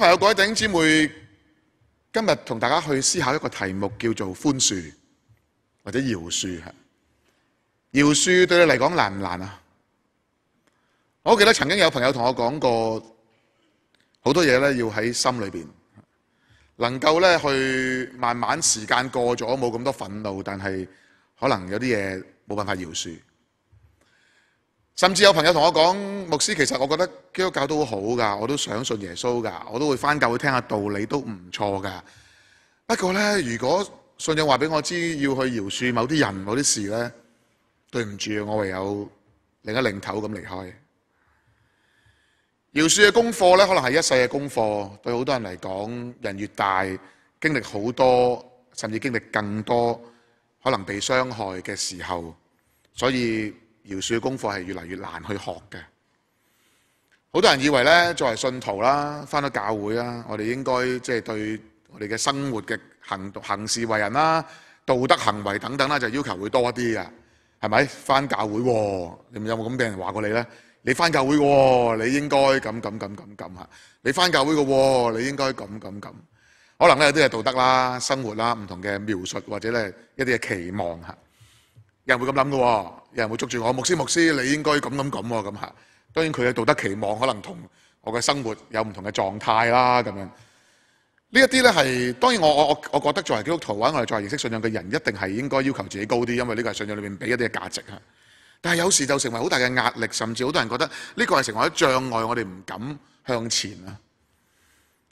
各位弟兄姊妹，今日同大家去思考一个题目，叫做宽恕或者饶恕。饶恕对你嚟讲难唔难啊？我记得曾经有朋友同我讲过，好多嘢咧要喺心里边，能够咧去慢慢时间过咗，冇咁多愤怒，但系可能有啲嘢冇办法饶恕。甚至有朋友同我講，牧師其實我覺得基督教都好噶，我都想信耶穌噶，我都會翻教會聽下道理都唔錯噶。不過呢，如果信仰話俾我知要去饶恕某啲人某啲事呢，對唔住，我唯有另一另頭咁離開。饶恕嘅功課呢，可能係一世嘅功課。對好多人嚟講，人越大，經歷好多，甚至經歷更多，可能被傷害嘅時候，所以。描述嘅功课係越嚟越難去學嘅，好多人以為咧，作為信徒啦，翻到教會啦，我哋應該即系對我哋嘅生活嘅行行事為人啦、道德行為等等啦，就要求會多一啲嘅，係咪？翻教會，有冇咁俾人話過你咧？你翻教會嘅，你應該咁咁咁咁咁吓。你翻教會嘅，你應該咁咁咁，可能咧有啲係道德啦、生活啦、唔同嘅描述或者咧一啲嘅期望吓。有人會咁諗嘅喎，有人會捉住我，牧師牧師，你應該咁咁咁喎，咁吓。當然佢嘅道德期望可能同我嘅生活有唔同嘅狀態啦，咁樣呢一啲咧係當然我我我我覺得作為基督徒或者我哋作為認識信仰嘅人，一定係應該要求自己高啲，因為呢個信仰裏面俾一啲嘅價值吓。但係有時就成為好大嘅壓力，甚至好多人覺得呢個係成為一障礙，我哋唔敢向前啊。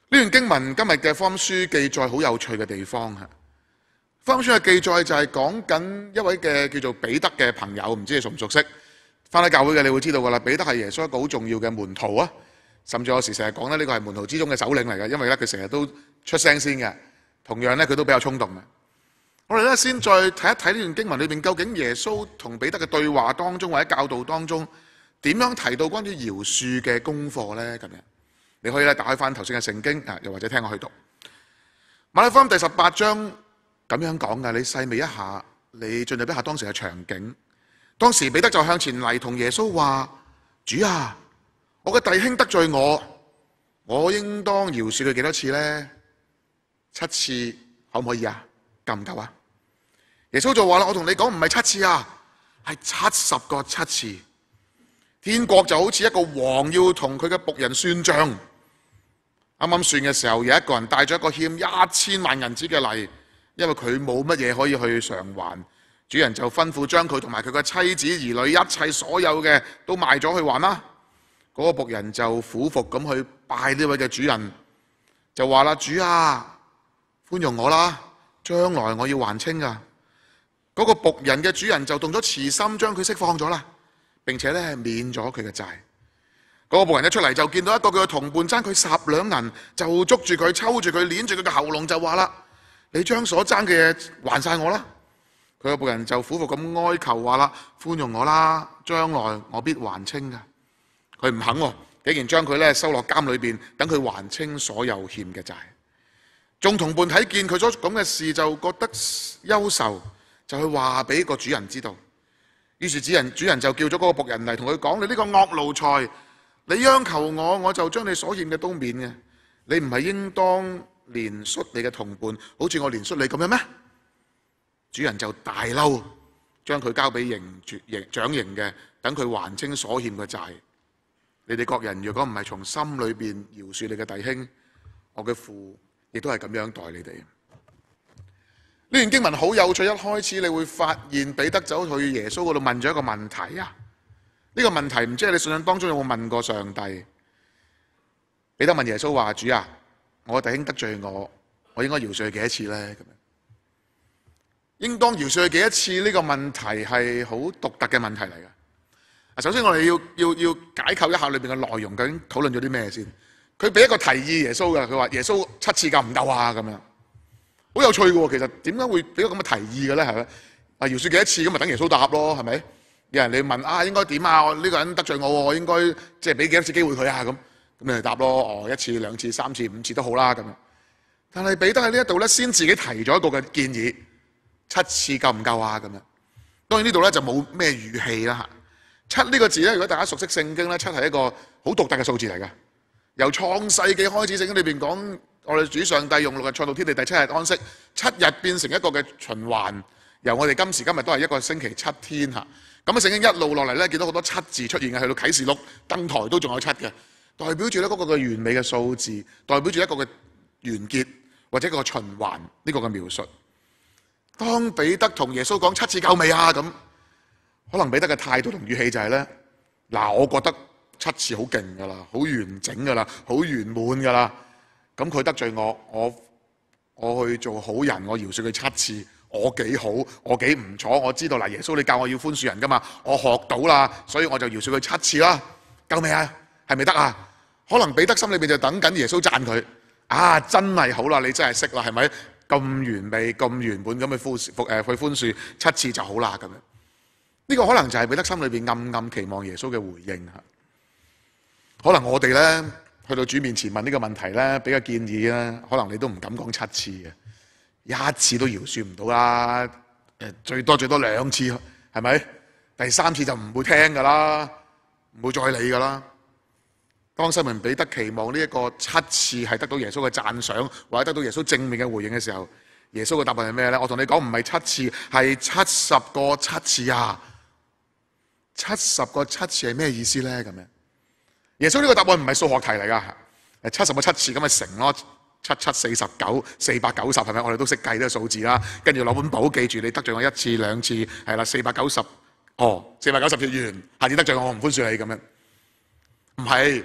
呢段經文今日嘅方书書記好有趣嘅地方嚇。方音書嘅記載就係講緊一位嘅叫做彼得嘅朋友，唔知你熟唔熟悉？翻喺教會嘅你會知道噶啦。彼得係耶穌一個好重要嘅門徒啊，甚至有時成日講咧呢個係門徒之中嘅首領嚟嘅，因為咧佢成日都出聲先嘅。同樣咧佢都比較衝動。我哋咧先再睇一睇呢段經文裏面，究竟耶穌同彼得嘅對話當中或者教導當中點樣提到關於饒恕嘅功課咧？咁樣你可以咧打開翻頭先嘅聖經啊，又或者聽我去讀馬拉福第十八章。咁样讲嘅，你细味一下，你進入一下当时嘅场景。当时彼得就向前嚟同耶稣话：，主啊，我嘅弟兄得罪我，我应当饶恕佢几多次咧？七次可唔可以啊？够唔够啊？耶稣就话啦：，我同你讲唔系七次啊，系七十个七次。天国就好似一个王要同佢嘅仆人算账。啱啱算嘅时候，有一个人带咗一个欠一千万银子嘅嚟。因為佢冇乜嘢可以去償還，主人就吩咐將佢同埋佢嘅妻子、兒女一切所有嘅都賣咗去還啦。嗰個仆人就苦服咁去拜呢位嘅主人，就話啦：主啊，寬容我啦，將來我要還清㗎。嗰個仆人嘅主人就動咗慈心，將佢釋放咗啦，並且咧免咗佢嘅債。嗰個仆人一出嚟就見到一個佢嘅同伴爭佢十兩銀，就捉住佢、抽住佢，捏住佢嘅喉嚨就話啦。你将所争嘅嘢还晒我啦！佢个仆人就苦苦咁哀求话啦：宽容我啦，将来我必还清噶。佢唔肯喎，竟然将佢咧收落监里边，等佢还清所有欠嘅债。众同伴睇见佢所咁嘅事，就觉得忧愁，就去话俾个主人知道。于是主人主人就叫咗嗰个仆人嚟同佢讲：你呢个恶奴才，你央求我，我就将你所欠嘅都免嘅。你唔系应当。连叔你嘅同伴，好似我连叔你咁样咩？主人就大嬲，将佢交俾刑绝刑掌刑嘅，等佢还清所欠嘅债。你哋各人若果唔系从心里边饶恕你嘅弟兄，我嘅父亦都系咁样待你哋。呢段经文好有趣，一开始你会发现彼得走去耶稣嗰度问咗一个问题啊！呢个问题唔知你信仰当中有冇问过上帝？彼得问耶稣话：主啊！我弟兄得罪我，我應該饶恕佢幾多次咧？咁样應當饶恕佢幾多次呢個問題係好獨特嘅問題嚟嘅。啊，首先我哋要要要解構一下裏边嘅內容，究竟討論咗啲咩先？佢俾一個提議，耶穌嘅佢話耶穌七次够唔夠啊，咁样好有趣嘅喎。其實點解會俾咁嘅提議嘅咧？係咪啊，饶恕幾多次咁咪等耶穌答咯？係咪有人你問啊，應該點啊？呢個人得罪我我應該即係俾幾多次機會佢啊？咁。咁你就答咯，哦，一次、兩次、三次、五次都好啦。咁，但係彼得喺呢一度咧，先自己提咗一個嘅建議，七次夠唔夠啊？咁樣當然呢度咧就冇咩語氣啦。嚇，七呢個字咧，如果大家熟悉聖經咧，七係一個好獨特嘅數字嚟嘅。由創世紀開始，聖經裏邊講我哋主上帝用六日創造天地，第七日安息，七日變成一個嘅循環。由我哋今時今日都係一個星期七天嚇。咁啊，聖經一路落嚟咧，見到好多七字出現嘅，去到啟示錄登台都仲有七嘅。代表住一嗰個嘅完美嘅數字，代表住一個嘅完結或者一個循環呢個嘅描述。當彼得同耶穌講七次夠未啊咁，可能彼得嘅態度同語氣就係咧，嗱我覺得七次好勁㗎啦，好完整㗎啦，好圓滿㗎啦。咁佢得罪我，我我去做好人，我饒恕佢七次，我幾好，我幾唔錯，我知道嗱耶穌你教我要寬恕人㗎嘛，我學到啦，所以我就饒恕佢七次啦，夠未啊？係咪得啊？可能彼得心里边就等紧耶稣赞佢，啊真系好啦，你真系识啦，系咪咁完美咁原本咁去宽恕，诶去宽恕七次就好啦咁样。呢个可能就系彼得心里边暗暗期望耶稣嘅回应吓。可能我哋咧去到主面前问呢个问题咧，俾个建议咧，可能你都唔敢讲七次嘅，一次都饶恕唔到啦。诶最多最多两次，系咪？第三次就唔会听噶啦，唔会再理噶啦。当西门彼得期望呢一个七次系得到耶稣嘅赞赏，或者得到耶稣正面嘅回应嘅时候，耶稣嘅答案系咩呢？我同你讲唔系七次，系七十个七次啊！七十个七次系咩意思呢？咁样，耶稣呢个答案唔系数学题嚟噶，七十个七次咁咪乘咯，七七四十九，四百九十系咪？我哋都识计呢个数字啦。跟住攞本簿记住，你得罪我一次、两次，系啦，四百九十，哦，四百九十亿元，下次得罪我唔宽恕你咁样，唔系。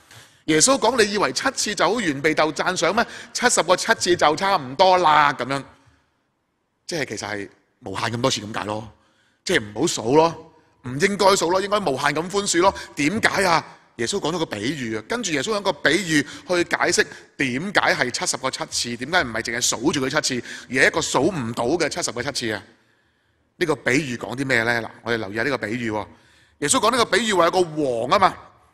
耶稣讲：你以为七次就好完被斗赞赏咩？七十个七次就差唔多啦，咁样，即系其实系无限咁多次咁解咯，即系唔好数咯，唔应该数咯，应该无限咁宽恕咯。点解啊？耶稣讲咗个比喻啊，跟住耶稣有个比喻去解释点解系七十个七次，点解唔系净系数住佢七次，而系一个数唔到嘅七十个七次啊？呢个比喻讲啲咩咧？嗱，我哋留意下呢个比喻。耶稣讲呢个比喻话有个王啊嘛。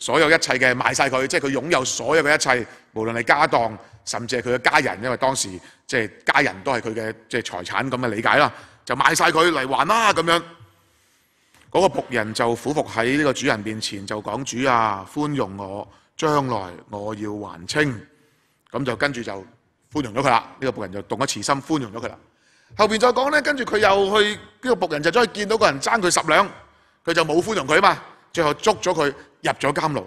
所有一切嘅賣晒佢，即係佢擁有所有嘅一切，無論係家當，甚至係佢嘅家人，因為當時即係家人都係佢嘅即係財產咁嘅理解啦，就賣晒佢嚟還啦咁樣。嗰個仆人就俯伏喺呢個主人面前就講主啊，寬容我，將來我要還清。咁就跟住就寬容咗佢啦。呢個仆人就動咗慈心，寬容咗佢啦。後面再講呢，跟住佢又去呢個仆人就再見到個人爭佢十兩，佢就冇寬容佢嘛。最後捉咗佢入咗監牢。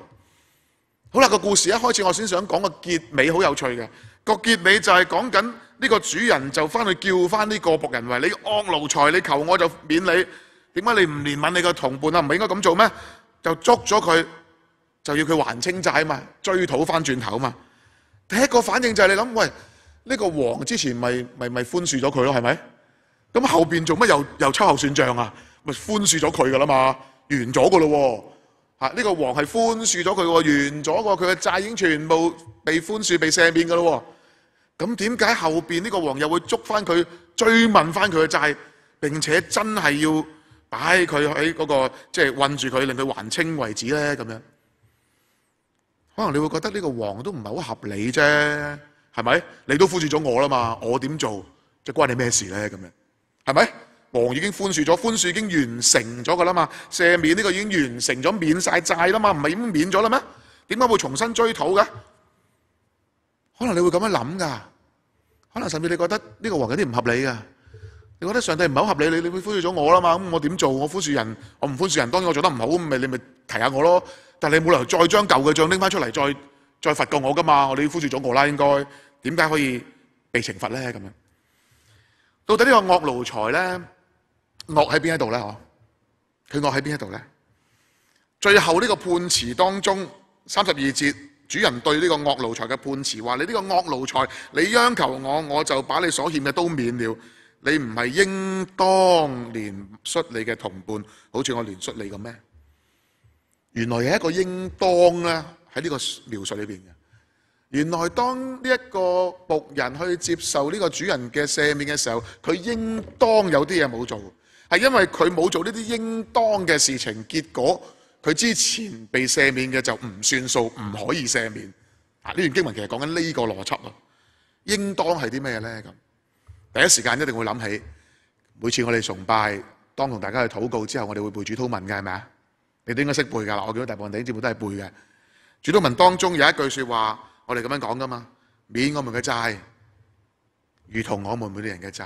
好啦，個故事一開始我先想講個結尾，好有趣嘅。個結尾就係講緊呢個主人就翻去叫翻呢個仆人話：你惡奴才，你求我就免你。點解你唔憐憫你個同伴啊？唔係應該咁做咩？就捉咗佢，就要佢還清債啊嘛，追討翻轉頭啊嘛。第一個反應就係你諗：喂，呢個王之前咪咪咪寬恕咗佢咯，係咪？咁後面做乜又又秋後算賬啊？咪寬恕咗佢㗎啦嘛。完咗噶咯喎！呢個王係寬恕咗佢喎，完咗個佢嘅債已經全部被寬恕、被赦免噶咯喎。咁點解後边呢個王又會捉翻佢、追問翻佢嘅債，並且真係要擺佢喺嗰個即係困住佢，令佢還清為止咧？咁樣可能你會覺得呢個王都唔係好合理啫，係咪？你都寬恕咗我啦嘛，我點做？即係關你咩事咧？咁樣係咪？王已經寬恕咗，寬恕已經完成咗噶啦嘛，赦免呢個已經完成咗，免晒債啦嘛，唔係已經免咗啦咩？點解會重新追討嘅？可能你會咁樣諗噶，可能甚至你覺得呢個王有啲唔合理噶，你覺得上帝唔係好合理，你你寬恕咗我啦嘛，咁我點做？我寬恕人，我唔寬恕人，當然我做得唔好，咁咪你咪提下我咯。但你冇理由再將舊嘅帳拎翻出嚟，再再罰過我噶嘛？我要寬恕咗我啦，應該點解可以被懲罰咧？咁樣到底呢個惡奴才咧？恶喺边一度咧？嗬，佢恶喺边一度咧？最后呢个判词当中，三十二节，主人对呢个恶奴才嘅判词话：，你呢个恶奴才，你央求我，我就把你所欠嘅都免了。你唔系应当连率你嘅同伴，好似我连率你嘅咩？原来系一个应当呢，喺呢个描述里边嘅，原来当呢一个仆人去接受呢个主人嘅赦免嘅时候，佢应当有啲嘢冇做。係因為佢冇做呢啲應當嘅事情，結果佢之前被赦免嘅就唔算數，唔可以赦免。啊！呢段經文其實講緊呢個邏輯啊，應當係啲咩咧？咁第一時間一定會諗起，每次我哋崇拜當同大家去禱告之後，我哋會背主通文嘅係咪啊？你都應該識背㗎啦。我見到大部分弟兄姊妹都係背嘅。主通文當中有一句説話，我哋咁樣講㗎嘛：免我們嘅債，如同我們每啲人嘅債。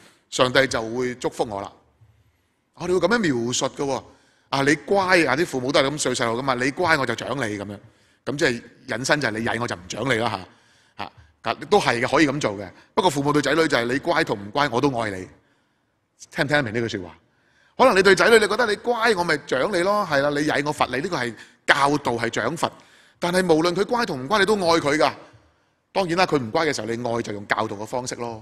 上帝就會祝福我啦！我哋會咁樣描述嘅喎，啊你乖啊啲父母都係咁敎細路噶嘛，你乖我就獎你咁樣，咁即係引申就係你曳我就唔獎你啦吓、嚇，都係嘅可以咁做嘅。不過父母對仔女就係你乖同唔乖我都愛你，聽唔聽得明呢句说話？可能你對仔女你覺得你乖我咪獎你咯，係啦你曳我罰你呢個係教導係獎罰，但係無論佢乖同唔乖你都愛佢噶。當然啦，佢唔乖嘅時候你愛就用教導嘅方式咯。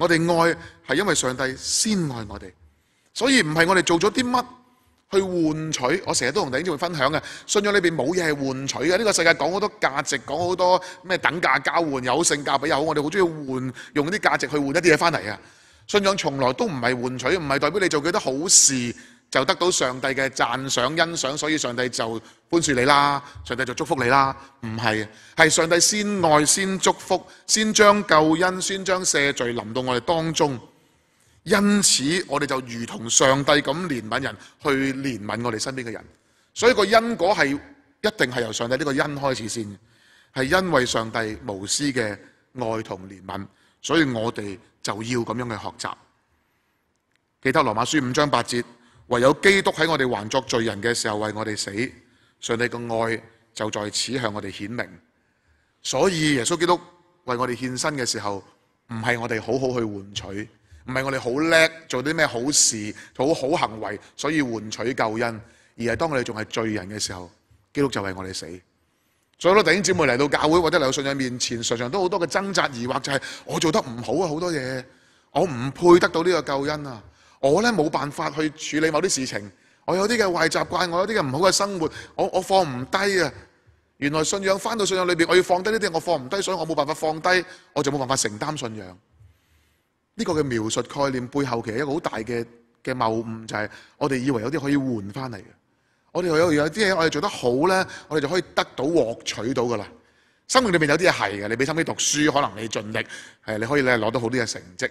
我哋爱系因为上帝先爱我哋，所以唔系我哋做咗啲乜去换取。我成日都同弟兄会分享嘅，信仰里边冇嘢系换取嘅。呢个世界讲好多价值，讲好多咩等价交换，有性价比又好，我哋好中意换用啲价值去换一啲嘢翻嚟啊！信仰从来都唔系换取，唔系代表你做几多好事。就得到上帝嘅讚賞、欣賞，所以上帝就宽恕你啦，上帝就祝福你啦。唔係，係上帝先愛、先祝福、先將救恩、先將赦罪臨到我哋當中，因此我哋就如同上帝咁怜悯人，去怜憫我哋身邊嘅人。所以個因果係一定係由上帝呢個因開始先，係因為上帝無私嘅愛同怜憫，所以我哋就要咁樣去學習。記得羅馬書五章八節。唯有基督喺我哋还作罪人嘅时候为我哋死，上帝嘅爱就在此向我哋显明。所以耶稣基督为我哋献身嘅时候，唔系我哋好好去换取，唔系我哋好叻做啲咩好事、好好行为，所以换取救恩，而系当我哋仲系罪人嘅时候，基督就为我哋死。所以好多弟兄姊妹嚟到教会或者嚟到信仰面前，常常都好多嘅挣扎、疑惑，就系我做得唔好啊，好多嘢，我唔配得到呢个救恩啊。我咧冇辦法去處理某啲事情，我有啲嘅壞習慣，我有啲嘅唔好嘅生活，我我放唔低啊！原來信仰翻到信仰裏邊，我要放低呢啲，我放唔低，所以我冇辦法放低，我就冇辦法承擔信仰。呢個嘅描述概念背後其實一個好大嘅嘅謬誤，就係我哋以為有啲可以換翻嚟嘅。我哋有有有啲嘢我哋做得好咧，我哋就可以得到獲取到噶啦。生命裏面有啲嘢係嘅，你俾心機讀書，可能你盡力係你可以咧攞到好啲嘅成績。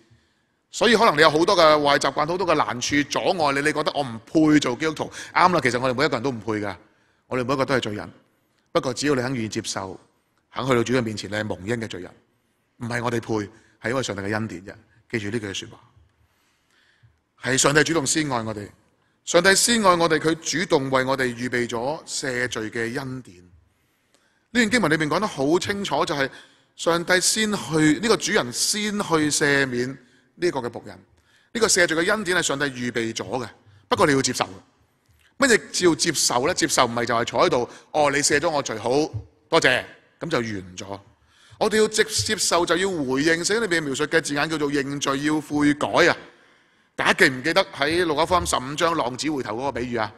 所以可能你有好多嘅坏习惯，好多嘅难处阻碍你，你觉得我唔配做基督徒？啱啦，其实我哋每一个人都唔配噶，我哋每一个都系罪人。不过只要你肯愿意接受，肯去到主嘅面前，你蒙恩嘅罪人，唔系我哋配，系因为上帝嘅恩典啫。记住呢句说话，系上帝主动先爱我哋，上帝先爱我哋，佢主动为我哋预备咗赦罪嘅恩典。呢段经文里面讲得好清楚，就系上帝先去呢个主人先去赦免。呢個嘅仆人，呢個卸罪嘅恩典係上帝預備咗嘅，不過你要接受。乜嘢叫接受咧？接受唔係就係坐喺度，哦，你赦咗我最好，多謝，咁就完咗。我哋要接接受就要回應，圣经里边描述嘅字眼叫做认罪要悔改啊！大家記唔記得喺六九福音十五章浪子回头嗰个比喻啊？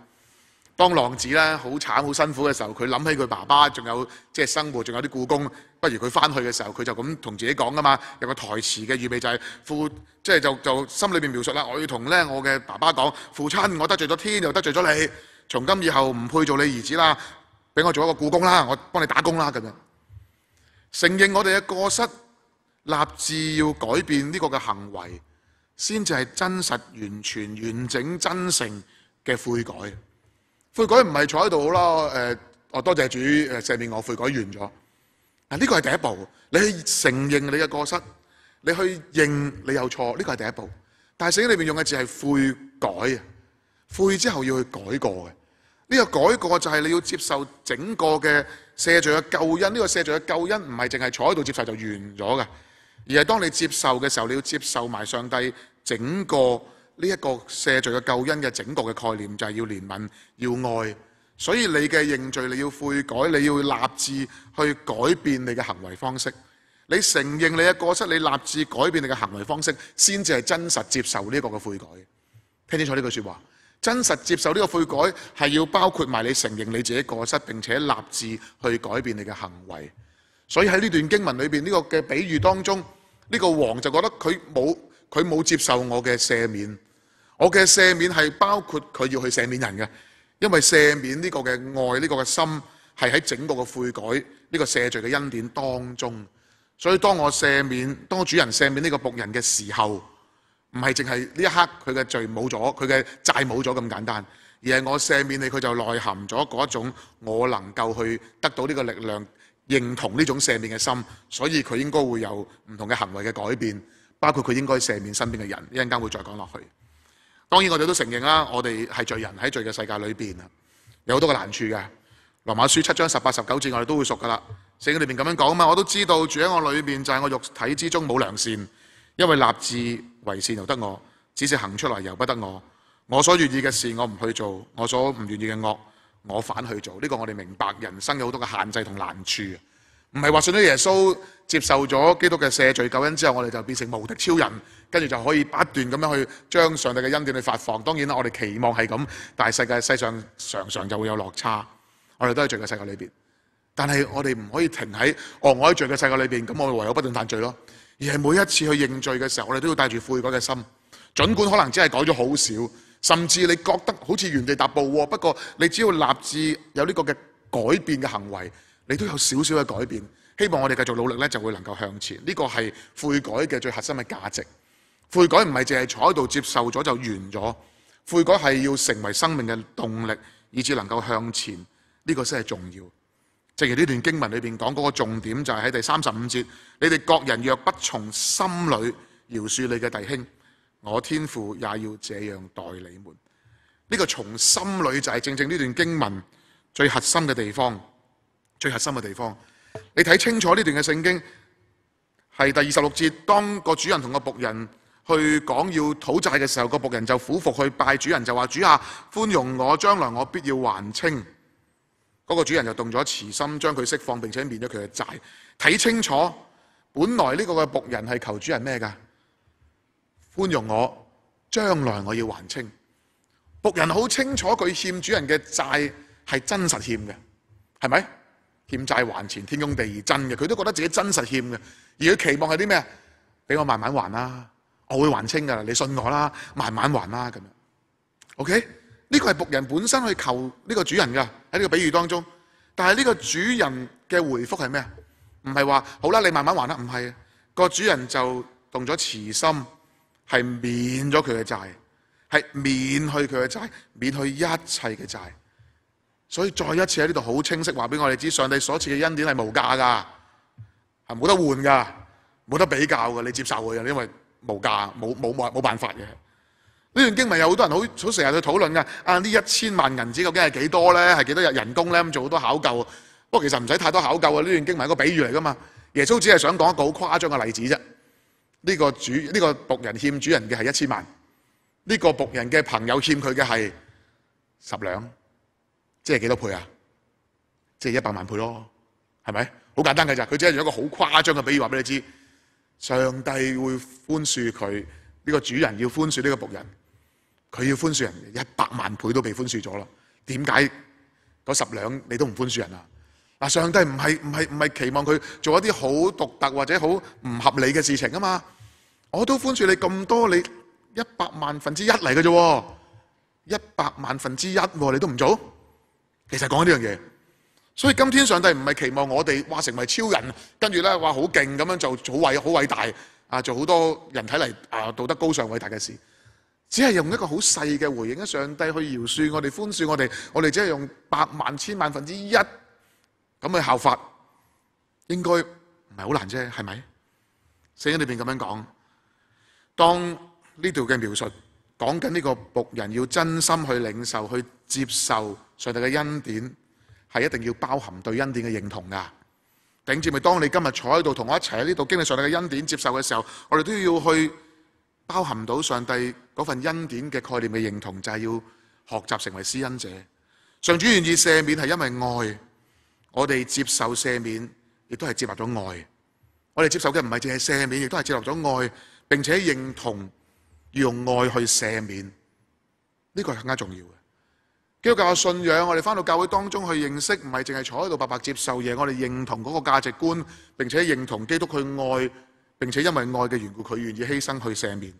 当浪子咧好惨好辛苦嘅时候，佢谂起佢爸爸，仲有即系生活，仲有啲故工。不如佢翻去嘅时候，佢就咁同自己讲噶嘛，有个台词嘅预备就系父，即系就就心里边描述啦。我要同咧我嘅爸爸讲，父亲，我得罪咗天又得罪咗你，从今以后唔配做你儿子啦，俾我做一个故工啦，我帮你打工啦咁样。承认我哋嘅过失，立志要改变呢个嘅行为，先至系真实、完全、完整、真诚嘅悔改。悔改唔系坐喺度好啦，诶，我多谢主，诶，赦免我悔改完咗。啊！呢個係第一步，你去承認你嘅过失，你去認你有錯，呢個係第一步。但系聖經裏面用嘅字係悔改啊，悔之後要去改過嘅。呢個改過就係你要接受整個嘅赦罪嘅救恩。呢個赦罪嘅救恩唔係淨係坐喺度接受就完咗嘅，而係當你接受嘅時候，你要接受埋上帝整個呢一個赦罪嘅救恩嘅整個嘅概念，就係要怜悯，要愛。所以你嘅认罪，你要悔改，你要立志去改变你嘅行为方式。你承认你嘅过失，你立志改变你嘅行为方式，先至系真实接受呢个嘅悔改。听清楚呢句说话，真实接受呢个悔改系要包括埋你承认你自己过失，并且立志去改变你嘅行为。所以喺呢段经文里边，呢个嘅比喻当中，呢个王就觉得佢冇佢冇接受我嘅赦免，我嘅赦免系包括佢要去赦免人嘅。因为赦免呢个嘅爱呢个嘅心系喺整个嘅悔改呢个赦罪嘅恩典当中，所以当我赦免，当主人赦免呢个仆人嘅时候，唔系净系呢一刻佢嘅罪冇咗，佢嘅债冇咗咁简单，而系我赦免你，佢就内含咗嗰一种我能够去得到呢个力量，认同呢种赦免嘅心，所以佢应该会有唔同嘅行为嘅改变，包括佢应该赦免身边嘅人，一阵间会再讲落去。當然我哋都承認啦，我哋係罪人喺罪嘅世界裏邊啊，有好多嘅難處嘅。羅馬書七章十八十九節我哋都會熟噶啦，聖經裏面咁樣講啊嘛，我都知道住喺我裏面就係我肉體之中冇良善，因為立志為善由得我，只是行出來由不得我。我所願意嘅事我唔去做，我所唔願意嘅惡我反去做。呢個我哋明白，人生有好多嘅限制同難處啊。唔係話信咗耶穌接受咗基督嘅赦罪救恩之後，我哋就變成無敵超人，跟住就可以不斷咁樣去將上帝嘅恩典去發放。當然啦，我哋期望係咁，但係世界世上常常就會有落差。我哋都係罪嘅世界裏边。但係我哋唔可以停喺哦，我喺罪嘅世界裏边，咁我唯有不斷犯罪咯。而係每一次去认罪嘅時候，我哋都要帶住悔改嘅心，儘管可能只係改咗好少，甚至你覺得好似原地踏步喎。不過你只要立志有呢個嘅改變嘅行為。你都有少少嘅改變，希望我哋繼續努力咧，就會能夠向前。呢個係悔改嘅最核心嘅價值。悔改唔係淨係坐喺度接受咗就完咗，悔改係要成為生命嘅動力，以至能夠向前。呢個先係重要。正如呢段經文裏邊講嗰個重點，就係喺第三十五節：，你哋各人若不從心里饒恕你嘅弟兄，我天父也要這樣待你們。呢個從心里就係正正呢段經文最核心嘅地方。最核心嘅地方，你睇清楚呢段嘅圣经，系第二十六节，当个主人同个仆人去讲要讨债嘅时候，个仆人就苦伏去拜主人，就话主下宽容我，将来我必要还清。嗰个主人就动咗慈心，将佢释放并且免咗佢嘅债。睇清楚，本来呢个嘅仆人系求主人咩噶？宽容我，将来我要还清。仆人好清楚佢欠主人嘅债系真实欠嘅，系咪？欠债还钱，天公地真嘅，佢都觉得自己真实欠嘅，而佢期望系啲咩？俾我慢慢还啦，我会还清噶，你信我啦，慢慢还啦，咁样。OK，呢个系仆人本身去求呢个主人噶，喺呢个比喻当中。但系呢个主人嘅回复系咩啊？唔系话好啦，你慢慢还啦，唔系个主人就动咗慈心，系免咗佢嘅债，系免去佢嘅债，免去一切嘅债。所以再一次喺呢度好清晰話俾我哋知，上帝所赐嘅恩典係無價㗎，係冇得換㗎，冇得比較㗎，你接受佢啊，因為無價，冇冇冇冇辦法嘅。呢段經文有好多人好好成日去討論㗎，啊呢一千萬銀子究竟係幾多咧？係幾多日人工咧？咁做好多考究。不過其實唔使太多考究啊，呢段經文係个個比喻嚟㗎嘛。耶穌只係想講一個好誇張嘅例子啫。呢個主呢个仆人欠主人嘅係一千萬，呢個仆人嘅朋友欠佢嘅係十兩。即係幾多倍啊？即係一百萬倍咯，係咪好簡單嘅？咋，佢只係用一個好誇張嘅比喻話俾你知，上帝會寬恕佢呢個主人要寬恕呢個仆人，佢要寬恕人一百萬倍都被寬恕咗啦。點解嗰十兩你都唔寬恕人啊？嗱，上帝唔係唔係唔係期望佢做一啲好獨特或者好唔合理嘅事情啊嘛？我都寬恕你咁多，你一百萬分之一嚟嘅啫，一百萬分之一你都唔做。其實講呢樣嘢，所以今天上帝唔係期望我哋話成為超人，跟住咧話好勁咁樣就好偉好偉大啊，做好多人睇嚟啊道德高尚偉大嘅事，只係用一個好細嘅回應，上帝去饶恕我哋寬恕我哋，我哋只係用百萬千萬分之一咁去效法，應該唔係好難啫，係咪？聖经裏边咁樣講，當呢條嘅描述講緊呢個仆人要真心去領受去接受。上帝嘅恩典系一定要包含对恩典嘅认同噶。顶住咪？当你今日坐喺度同我一齐喺呢度经历上帝嘅恩典接受嘅时候，我哋都要去包含到上帝嗰份恩典嘅概念嘅认同，就系要学习成为施恩者。上主愿意赦免系因为爱，我哋接受赦免亦都系接纳咗爱。我哋接受嘅唔系净系赦免，亦都系接纳咗爱，并且认同用爱去赦免，呢个系更加重要。基督教信仰，我哋翻到教会当中去认识，唔系净系坐喺度白白接受嘢。我哋认同嗰个价值观，并且认同基督佢爱，并且因为爱嘅缘故，佢愿意牺牲去赦免。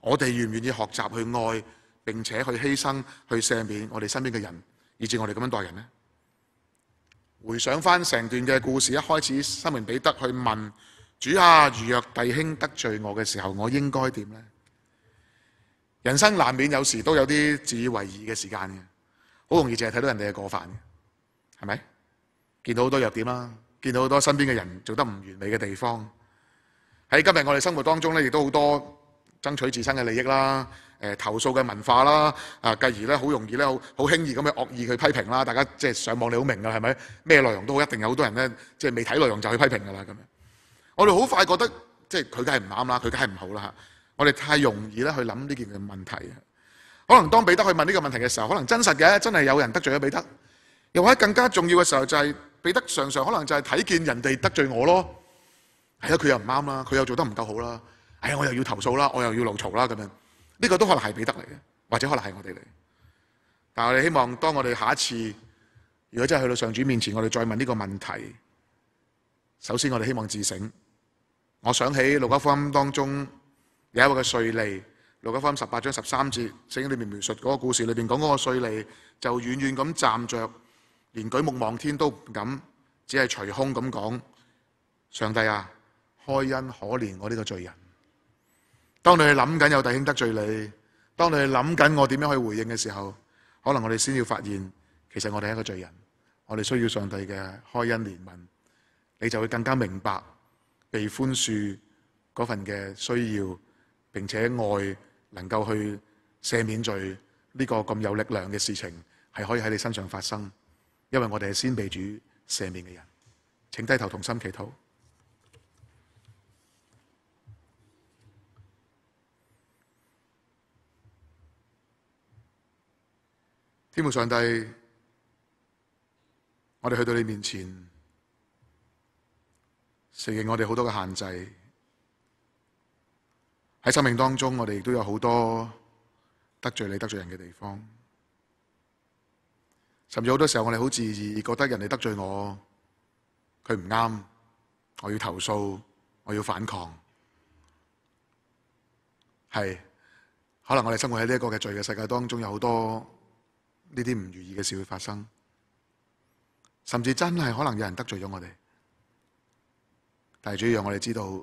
我哋愿唔愿意学习去爱，并且去牺牲去赦免我哋身边嘅人，以至我哋咁样待人呢？回想翻成段嘅故事，一开始新门彼得去问主啊，如若弟兄得罪我嘅时候，我应该点呢？人生难免有时都有啲自以为意嘅时间嘅。好容易净係睇到人哋嘅過犯，係咪？見到好多弱點啦，見到好多身邊嘅人做得唔完美嘅地方。喺今日我哋生活當中咧，亦都好多爭取自身嘅利益啦，誒投訴嘅文化啦，啊繼而咧好容易咧好輕易咁去惡意去批評啦。大家即係上網你好明㗎，係咪？咩內容都好，一定有好多人咧，即係未睇內容就去批評㗎啦。咁樣，我哋好快覺得即係佢梗係唔啱啦，佢梗係唔好啦吓。我哋太容易咧去諗呢件嘅問題啊！可能当彼得去问呢个问题嘅时候，可能真实嘅，真系有人得罪咗彼得。又或者更加重要嘅时候，就系彼得常常可能就系睇见人哋得罪我咯。系啊，佢又唔啱啦，佢又做得唔够好啦。哎呀，我又要投诉啦，我又要闹嘈啦咁样。呢个都可能系彼得嚟嘅，或者可能系我哋嚟。但系我哋希望，当我哋下一次如果真系去到上主面前，我哋再问呢个问题，首先我哋希望自省。我想起路加福音当中有一个嘅税吏。《路加福十八章十三節，聖經裏面描述嗰個故事，裏邊講嗰個税吏就遠遠咁站着，連舉目望天都唔敢，只係隨空咁講：上帝啊，開恩可憐我呢個罪人。當你去諗緊有弟兄得罪你，當你去諗緊我點樣去回應嘅時候，可能我哋先要發現，其實我哋係一個罪人，我哋需要上帝嘅開恩憐憫。你就會更加明白被寬恕嗰份嘅需要，並且愛。能夠去赦免罪呢個咁有力量嘅事情，係可以喺你身上發生，因為我哋係先被主赦免嘅人。請低頭同心祈禱。天父上帝，我哋去到你面前，承認我哋好多嘅限制。喺生命当中，我哋亦都有好多得罪你、得罪人嘅地方，甚至好多时候我哋好自意，觉得人哋得罪我，佢唔啱，我要投诉，我要反抗。系可能我哋生活喺呢一个嘅罪嘅世界当中，有好多呢啲唔如意嘅事会发生，甚至真系可能有人得罪咗我哋，但系主让我哋知道。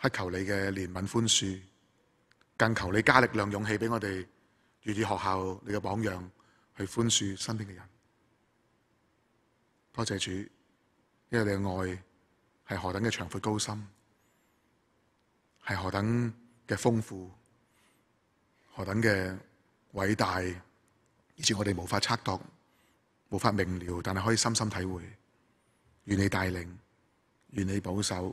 乞求你嘅怜悯宽恕，更求你加力量勇气俾我哋，如你学校你嘅榜样去宽恕身边嘅人。多谢主，因为你嘅爱系何等嘅长阔高深，系何等嘅丰富，何等嘅伟大，以至我哋无法测度，无法明了，但系可以深深体会。愿你带领，愿你保守。